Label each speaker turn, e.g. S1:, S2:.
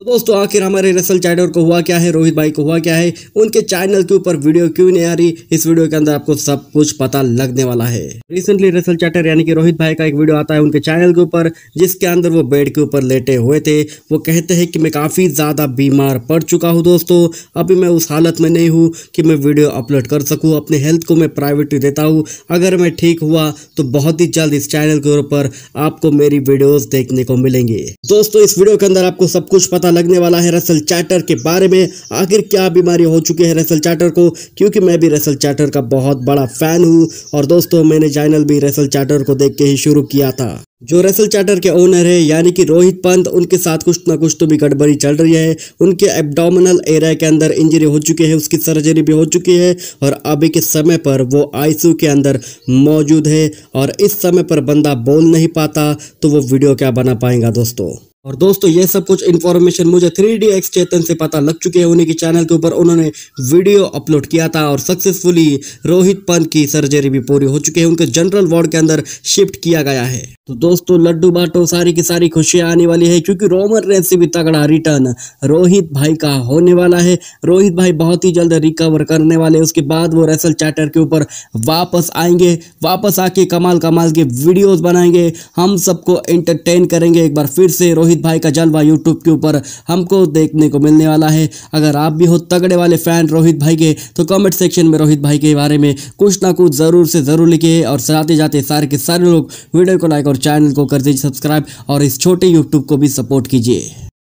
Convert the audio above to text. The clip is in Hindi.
S1: तो दोस्तों आखिर हमारे रसल चाइडर को हुआ क्या है रोहित भाई को हुआ क्या है उनके चैनल के ऊपर वीडियो क्यों नहीं आ रही इस वीडियो के अंदर आपको सब कुछ पता लगने वाला है रिसेंटली रसल चैटर यानी कि रोहित भाई का एक वीडियो आता है उनके चैनल के ऊपर जिसके अंदर वो बेड के ऊपर लेटे हुए थे वो कहते हैं कि मैं काफ़ी ज़्यादा बीमार पड़ चुका हूँ दोस्तों अभी मैं उस हालत में नहीं हूँ कि मैं वीडियो अपलोड कर सकूँ अपने हेल्थ को मैं प्राइवेटी देता हूँ अगर मैं ठीक हुआ तो बहुत ही जल्द इस चैनल के ऊपर आपको मेरी वीडियोज़ देखने को मिलेंगे दोस्तों इस वीडियो के अंदर आपको सब कुछ पता पता लगने वाला है रसल चैटर के बारे में आखिर क्या बीमारी हो चुकी है रसल चैटर को क्योंकि मैं भी रसल चैटर का बहुत बड़ा फ़ैन हूँ और दोस्तों मैंने चैनल भी रसल चैटर को देख के ही शुरू किया था जो रसल चैटर के ओनर है यानी कि रोहित पंत उनके साथ कुछ ना कुछ तो भी गड़बड़ी चल रही है उनके एब्डोमिनल एरिया के अंदर इंजरी हो चुकी है उसकी सर्जरी भी हो चुकी है और अभी के समय पर वो आईसीयू के अंदर मौजूद है और इस समय पर बंदा बोल नहीं पाता तो वो वीडियो क्या बना पाएगा दोस्तों और दोस्तों ये सब कुछ इन्फॉर्मेशन मुझे थ्री डी एक्स चेतन से पता लग चुके हैं उन्हीं के चैनल के ऊपर उन्होंने वीडियो अपलोड किया था और सक्सेसफुली रोहित पंत की सर्जरी भी पूरी हो चुकी है उनके जनरल वार्ड के अंदर शिफ्ट किया गया है तो दोस्तों लड्डू बांटो सारी की सारी खुशियां आने वाली है क्योंकि रोमन रेंज से भी तगड़ा रिटर्न रोहित भाई का होने वाला है रोहित भाई बहुत ही जल्द रिकवर करने वाले उसके बाद वो रेसल चैटर के ऊपर वापस आएंगे वापस आके कमाल कमाल के वीडियोस बनाएंगे हम सबको एंटरटेन करेंगे एक बार फिर से रोहित भाई का जलवा यूट्यूब के ऊपर हमको देखने को मिलने वाला है अगर आप भी हो तगड़े वाले फ़ैन रोहित भाई के तो कमेंट सेक्शन में रोहित भाई के बारे में कुछ ना कुछ ज़रूर से ज़रूर लिखिए और सराते जाते सारे के सारे लोग वीडियो को लाइक और और चैनल को कर दीजिए सब्सक्राइब और इस छोटे यूट्यूब को भी सपोर्ट कीजिए